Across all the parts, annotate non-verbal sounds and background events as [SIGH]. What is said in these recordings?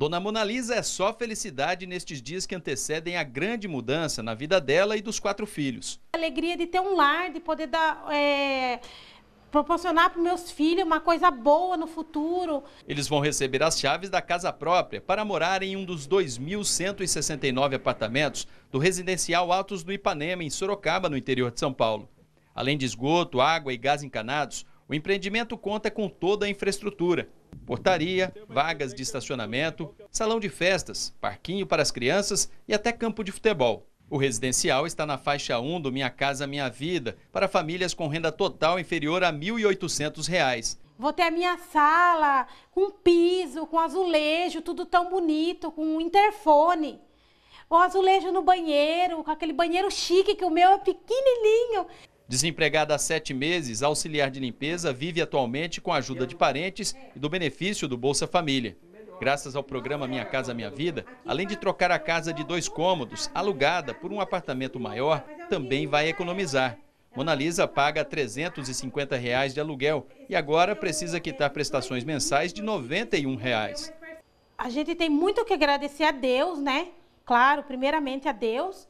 Dona Mona Lisa é só felicidade nestes dias que antecedem a grande mudança na vida dela e dos quatro filhos. A alegria de ter um lar, de poder dar, é, proporcionar para meus filhos uma coisa boa no futuro. Eles vão receber as chaves da casa própria para morar em um dos 2.169 apartamentos do residencial Altos do Ipanema, em Sorocaba, no interior de São Paulo. Além de esgoto, água e gás encanados, o empreendimento conta com toda a infraestrutura portaria, vagas de estacionamento, salão de festas, parquinho para as crianças e até campo de futebol. O residencial está na faixa 1 do Minha Casa Minha Vida, para famílias com renda total inferior a R$ 1.800. Vou ter a minha sala com piso, com azulejo, tudo tão bonito, com um interfone. O azulejo no banheiro, com aquele banheiro chique que o meu é pequenininho. Desempregada há sete meses, a auxiliar de limpeza vive atualmente com a ajuda de parentes e do benefício do Bolsa Família. Graças ao programa Minha Casa Minha Vida, além de trocar a casa de dois cômodos, alugada por um apartamento maior, também vai economizar. Mona Lisa paga R$ 350 reais de aluguel e agora precisa quitar prestações mensais de R$ 91. Reais. A gente tem muito que agradecer a Deus, né? Claro, primeiramente a Deus,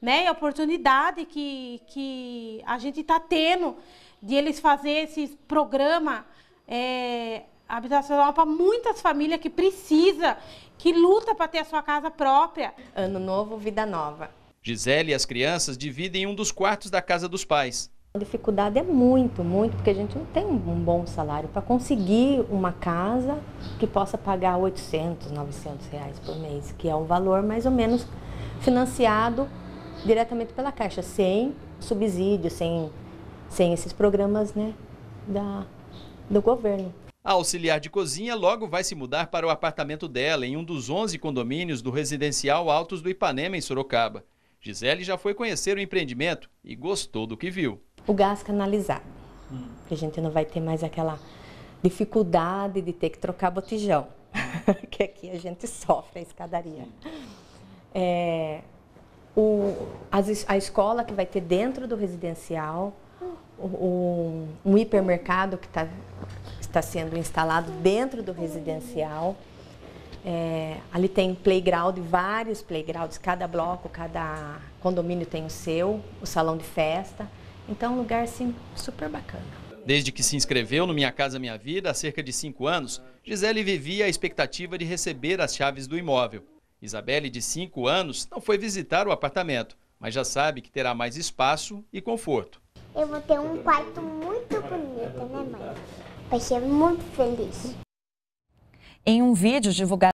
né? E a oportunidade que, que a gente está tendo de eles fazer esse programa é, habitacional para muitas famílias que precisa, que luta para ter a sua casa própria. Ano novo, vida nova. Gisele e as crianças dividem um dos quartos da casa dos pais. A dificuldade é muito, muito, porque a gente não tem um bom salário para conseguir uma casa que possa pagar 800, 900 reais por mês, que é um valor mais ou menos financiado diretamente pela Caixa, sem subsídio, sem, sem esses programas né, da, do governo. A auxiliar de cozinha logo vai se mudar para o apartamento dela, em um dos 11 condomínios do residencial Altos do Ipanema, em Sorocaba. Gisele já foi conhecer o empreendimento e gostou do que viu. O gás canalizado. A gente não vai ter mais aquela dificuldade de ter que trocar botijão, [LAUGHS] que aqui a gente sofre a escadaria. É, o, as, a escola que vai ter dentro do residencial, o, um hipermercado que tá, está sendo instalado dentro do residencial. É, ali tem playground, vários playgrounds, cada bloco, cada condomínio tem o seu, o salão de festa. Então, é um lugar assim, super bacana. Desde que se inscreveu no Minha Casa Minha Vida, há cerca de cinco anos, Gisele vivia a expectativa de receber as chaves do imóvel. Isabelle, de 5 anos, não foi visitar o apartamento, mas já sabe que terá mais espaço e conforto. Eu vou ter um quarto muito bonito, né, mãe? Vai ser muito feliz. Em um vídeo divulgado